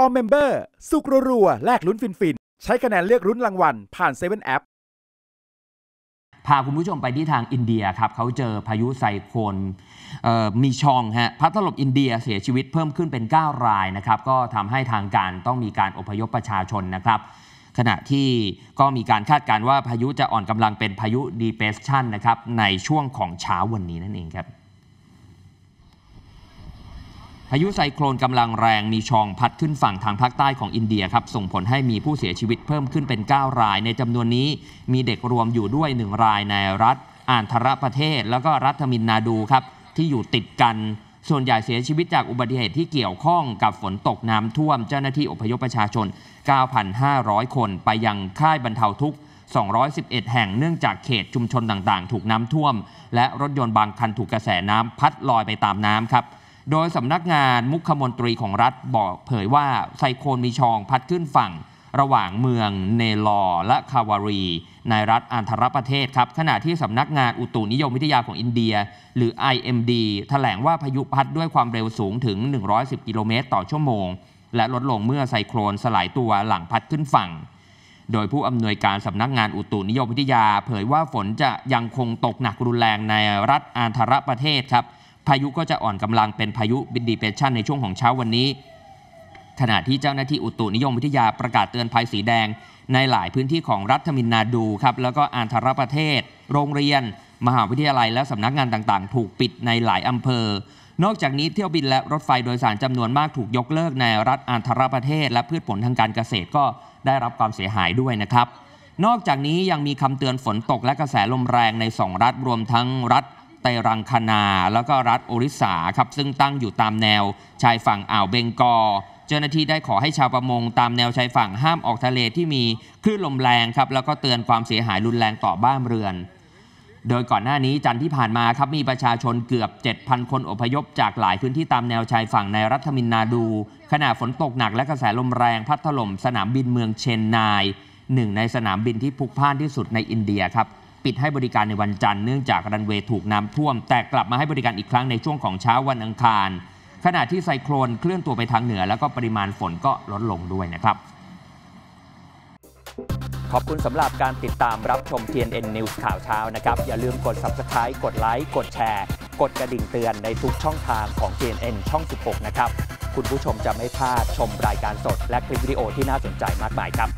All Member สุกรัวๆแลกลุ้นฟินๆใช้คะแนนเลือกลุ้นรางวัล ผ่าน 7 App พาคุณผู้ชมไปที่ทางอินเดียครับเขาเจอพายุไซโคลนมีชองฮะพัดถล่มอินเดียเสียชีวิตเพิ่มขึ้นเป็น 9 รายนะครับ ก็ทำให้ทางการต้องมีการอพยพประชาชนนะครับ ขณะที่ก็มีการคาดการณ์ว่าพายุจะอ่อนกำลังเป็นพายุดีเพสชันนะครับในช่วงของเช้าวันนี้นั่นเองครับพายุไซโคลนกำลังแรงมีชองพัดขึ้นฝั่งทางภาคใต้ของอินเดียครับ ส่งผลให้มีผู้เสียชีวิตเพิ่มขึ้นเป็น 9 รายในจำนวนนี้ มีเด็กรวมอยู่ด้วย 1 รายในรัฐอานทรประเทศแล้วก็รัฐมินนาดูครับ ที่อยู่ติดกัน ส่วนใหญ่เสียชีวิตจากอุบัติเหตุที่เกี่ยวข้องกับฝนตกน้ำท่วม เจ้าหน้าที่อพยพประชาชน 9,500คนไปยังค่ายบรรเทาทุกข์211แห่งเนื่องจากเขตชุมชนต่างๆ ถูกน้ำท่วม และรถยนต์บางคันถูกกระแสน้ำพัดลอยไปตามน้ำครับโดยสำนักงานมุขมนตรีของรัฐบอกเผยว่าไซโคลมีชองพัดขึ้นฝั่งระหว่างเมืองเนลอและคาวารีในรัฐอันธรประเทศครับขณะที่สำนักงานอุตุนิยมวิทยาของอินเดียหรือ IMD ถแถลงว่าพายุพัดด้วยความเร็วสูงถึง 110 กิโลเมตรต่อชั่วโมงและลดลงเมื่อไซโคลนสลายตัวหลังพัดขึ้นฝั่งโดยผู้อำนวยการสำนักงานอุตุนิยมวิทยาเผยว่าฝนจะยังคงตกหนักรุนแรงในรัฐอันธรประเทศครับพายุก็จะอ่อนกำลังเป็นพายุบินดีเพชันในช่วงของเช้าวันนี้ ขณะที่เจ้าหน้าที่อุตุนิยมวิทยาประกาศเตือนภัยสีแดง ในหลายพื้นที่ของรัฐมินนาดูครับแล้วก็อันทรประเทศ โรงเรียน มหาวิทยาลัยและสำนักงานต่างๆ ถูกปิดในหลายอำเภอ นอกจากนี้เที่ยวบินและรถไฟโดยสารจำนวนมากถูกยกเลิกในรัฐอันทรประเทศ และพืชผลทางการเกษตรก็ได้รับความเสียหายด้วยนะครับ นอกจากนี้ยังมีคำเตือนฝนตก และกระแสลมแรงใน2รัฐรวมทั้งรัฐไตรังคณาแล้วก็รัฐออริษาครับ ซึ่งตั้งอยู่ตามแนว ชายฝั่งอ่าวเบงกอลจ้าหน้าที่ได้ขอให้ชาวประมง ตามแนวชายฝั่งห้ามออกทะเลที่มีคลื่นลมแรงครับ แล้วก็เตือนความเสียหายรุนแรงต่อบ้านเรือน โดยก่อนหน้านี้จันทร์ที่ผ่านมาครับมีประชาชนเกือบ 7,000 คนอพยพ จากหลายพื้นที่ตามแนวชายฝั่งในรัฐมินนาดูขณะฝนตกหนักและกระแสลมแรงพัดถล่มสนามบินเมืองเชนนายหนึ่งในสนามบินที่พุกพ่านที่สุดในอินเดียครับปิดให้บริการในวันจันทร์เนื่องจากรันเวย์ถูกน้ำท่วม แต่กลับมาให้บริการอีกครั้งในช่วงของเช้าวันอังคารขณะที่ไซโคลนเคลื่อนตัวไปทางเหนือ แล้วก็ปริมาณฝนก็ลดลงด้วยนะครับ ขอบคุณสำหรับการติดตามรับชม TNN News ข่าวเช้านะครับ อย่าลืมกด Subscribe กดไลค์กดแชร์ กดกระดิ่งเตือนในทุกช่องทางของ TNN ช่อง 16 นะครับคุณผู้ชมจะไม่พลาดชมรายการสด และคลิปวิดีโอที่น่าสนใจมากมายครับ